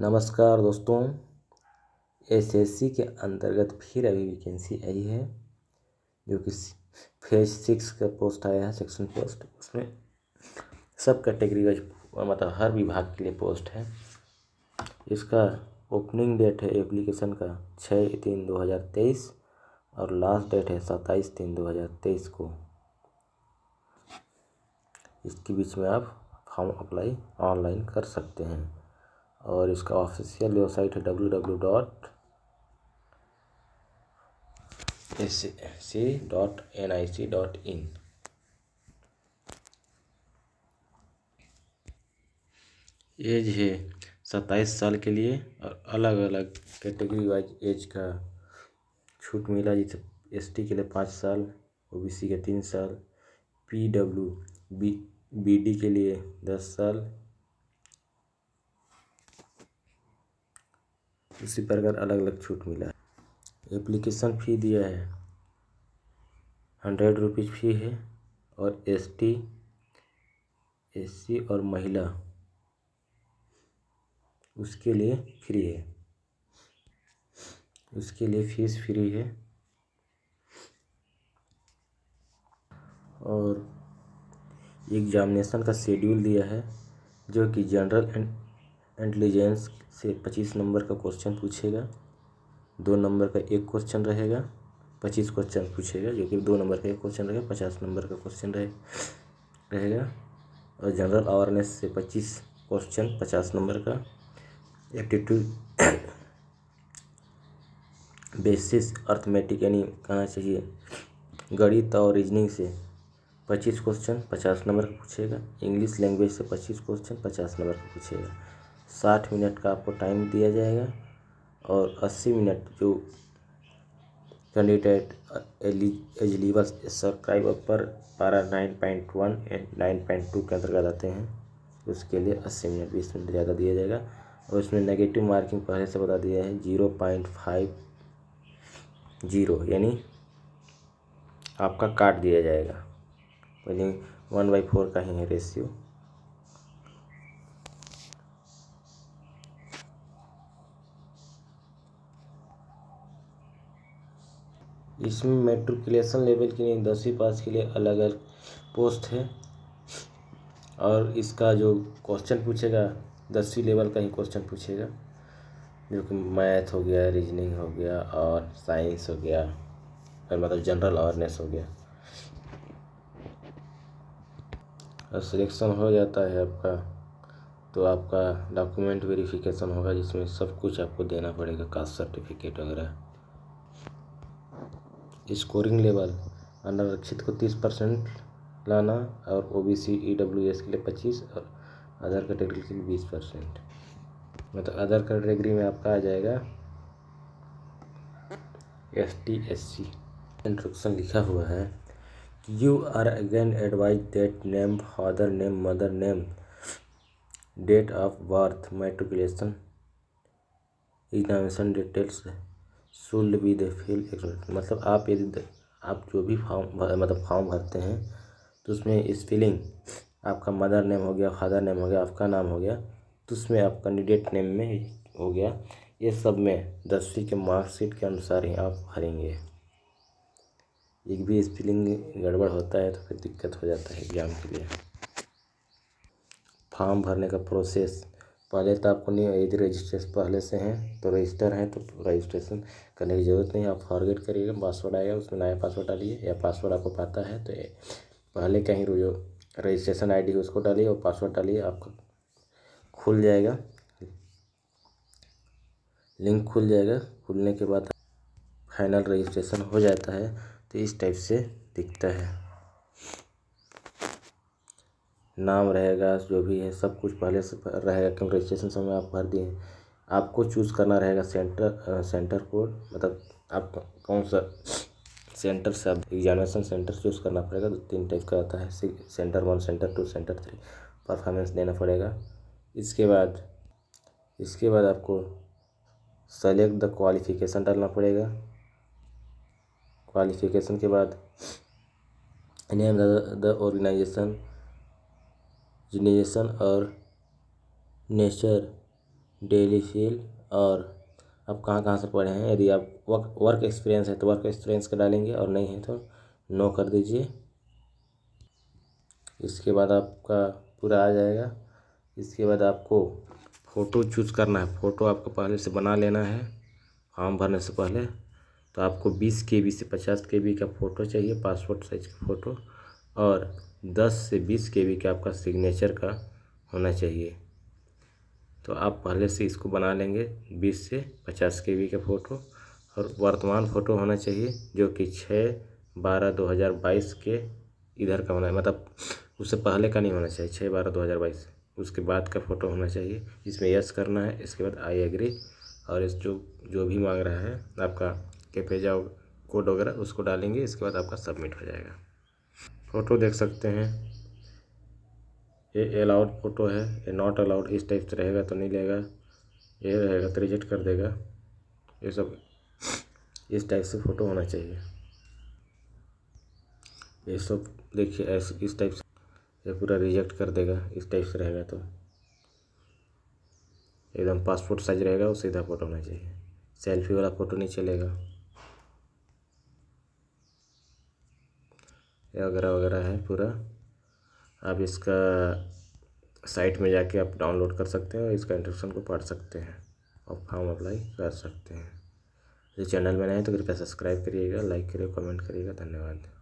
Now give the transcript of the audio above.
नमस्कार दोस्तों एसएससी के अंतर्गत फिर अभी वैकेंसी आई है जो कि फेज सिक्स का पोस्ट आया है सेक्शन पोस्ट उसमें सब कैटेगरी का मतलब हर विभाग के लिए पोस्ट है इसका ओपनिंग डेट है एप्लीकेशन का छः तीन दो हज़ार तेईस और लास्ट डेट है सत्ताईस तीन दो हज़ार तेईस को इसके बीच में आप फॉर्म अप्लाई ऑनलाइन कर सकते हैं और इसका ऑफिशियल वेबसाइट है W W dot S C dot N I C dot in age है सत्ताईस साल के लिए और अलग अलग कैटेगरी वाइज एज का छूट मिला एस टी के लिए पाँच साल सी के तीन साल पी डब्ल्यू बी डी के लिए दस साल इसी प्रकार अलग अलग छूट मिला है एप्लीकेशन फ़ी दिया है हंड्रेड रुपीज़ फ़ी है और एस टी एस सी और महिला उसके लिए फ्री है उसके लिए फीस फ्री है और एग्जामिनेशन का शेड्यूल दिया है जो कि जनरल एंड इंटेलिजेंस से पच्चीस नंबर का क्वेश्चन पूछेगा दो नंबर का एक क्वेश्चन रहेगा पच्चीस क्वेश्चन पूछेगा जो कि दो नंबर का एक क्वेश्चन रहेगा पचास नंबर का क्वेश्चन रहे रहेगा और जनरल अवेयरनेस से पच्चीस क्वेश्चन पचास नंबर का एप्टीट्यूड बेसिस अर्थमेटिक यानी कहना चाहिए गणित और रीजनिंग से पच्चीस क्वेश्चन पचास नंबर का पूछेगा इंग्लिश लैंग्वेज से पच्चीस क्वेश्चन पचास नंबर का पूछेगा साठ मिनट का आपको टाइम दिया जाएगा और अस्सी मिनट जो कैंडिडेट एलिजिबल सब्सक्राइबर पर para nine point one and nine point two के अंतर्गत आते हैं उसके लिए अस्सी मिनट बीस मिनट ज़्यादा दिया जाएगा और उसमें नेगेटिव मार्किंग पहले से बता दिया है जीरो पॉइंट फाइव जीरो यानी आपका काट दिया जाएगा यानी वन बाई फोर का ही है रेशियो इसमें मेट्रिकुलेशन लेवल के लिए दसवीं पास के लिए अलग अलग पोस्ट है और इसका जो क्वेश्चन पूछेगा दसवीं लेवल का ही क्वेश्चन पूछेगा जो कि मैथ हो गया रीजनिंग हो गया और साइंस हो गया और मतलब जनरल अवेयरनेस हो गया और सिलेक्शन हो जाता है आपका तो आपका डॉक्यूमेंट वेरिफिकेशन होगा जिसमें सब कुछ आपको देना पड़ेगा कास्ट सर्टिफिकेट वगैरह स्कोरिंग लेवल अनारक्षित को तीस परसेंट लाना और O B C E W S के लिए पच्चीस और अदर कैटेगरी के लिए बीस परसेंट मतलब अदर कैटेगरी में आपका आ जाएगा S T S C instruction लिखा हुआ है कि you are again advise that name father name mother name date of birth matriculation examination details should be the field मतलब आप यदि आप जो भी फॉर्म मतलब फॉर्म भरते हैं तो उसमें स्पेलिंग आपका मदर नेम हो गया फादर नेम हो गया आपका नाम हो गया तो उसमें आप कैंडिडेट नेम में हो गया ये सब में दसवीं के मार्कशीट के अनुसार ही आप भरेंगे एक भी स्पेलिंग गड़बड़ होता है तो फिर दिक्कत हो जाता है एग्ज़ाम के लिए फॉर्म भरने का प्रोसेस पहले तो आपको नहीं यदि रजिस्ट्रेशन पहले से हैं तो रजिस्टर हैं तो रजिस्ट्रेशन करने की ज़रूरत नहीं आप फॉरगेट करिएगा पासवर्ड आएगा उसमें नया पासवर्ड डालिए या पासवर्ड आपको पता है तो पहले कहीं जो रजिस्ट्रेशन आईडी उसको डालिए और पासवर्ड डालिए आपका खुल जाएगा लिंक खुल जाएगा खुलने के बाद फाइनल रजिस्ट्रेशन हो जाता है तो इस टाइप से दिखता है नाम रहेगा जो भी है सब कुछ पहले से रहेगा क्योंकि रजिस्ट्रेशन समय आप भर दिए हैं आपको चूज़ करना रहेगा सेंटर सेंटर कोड मतलब आप कौन सा सेंटर से आप एग्जामिनेशन सेंटर चूज़ करना पड़ेगा तो तीन टाइप का आता है centre one centre two centre three performance देना पड़ेगा इसके बाद इसके बाद आपको सेलेक्ट द क्वालिफिकेशन डालना पड़ेगा क्वालिफिकेशन के बाद नेम द ऑर्गेनाइजेशन जनरेशन और नेचर डेली फील और आप कहाँ कहाँ से पढ़े हैं यदि आप वर्क वर्क एक्सपीरियंस है तो वर्क एक्सपीरियंस का डालेंगे और नहीं है तो नो कर दीजिए इसके बाद आपका पूरा आ जाएगा इसके बाद आपको फ़ोटो चूज़ करना है फ़ोटो आपको पहले से बना लेना है फॉर्म भरने से पहले तो आपको बीस के बी से पचास के बी का फ़ोटो चाहिए पासपोर्ट साइज़ का फ़ोटो और 10 से 20 के बी का आपका सिग्नेचर का होना चाहिए तो आप पहले से इसको बना लेंगे 20 से 50 के बी का फ़ोटो और वर्तमान फ़ोटो होना चाहिए जो कि छः बारह दो हज़ार बाईस के इधर का होना है मतलब उससे पहले का नहीं होना चाहिए छः बारह दो हज़ार बाईस उसके बाद का फ़ोटो होना चाहिए इसमें यस करना है इसके बाद आई एग्री और इस जो जो भी मांग रहा है आपका पेजा कोड वगैरह उसको डालेंगे इसके बाद आपका सबमिट हो जाएगा फ़ोटो देख सकते हैं ये अलाउड फ़ोटो है ये नॉट अलाउड इस टाइप से रहेगा तो नहीं लेगा ये रहेगा तो रिजेक्ट कर देगा ये सब इस टाइप से फ़ोटो होना चाहिए ये सब देखिए ऐसे इस टाइप से ये पूरा रिजेक्ट कर देगा इस टाइप से रहेगा तो एकदम पासपोर्ट साइज रहेगा वो सीधा फ़ोटो होना चाहिए सेल्फी वाला फ़ोटो नहीं चलेगा वगैरह वगैरह है पूरा आप इसका साइट में जाके आप डाउनलोड कर सकते हैं और इसका इंस्ट्रक्शन को पढ़ सकते हैं और फॉर्म अप्लाई कर सकते हैं जो चैनल में नए तो कृपया सब्सक्राइब करिएगा लाइक करिएगा कमेंट करिएगा धन्यवाद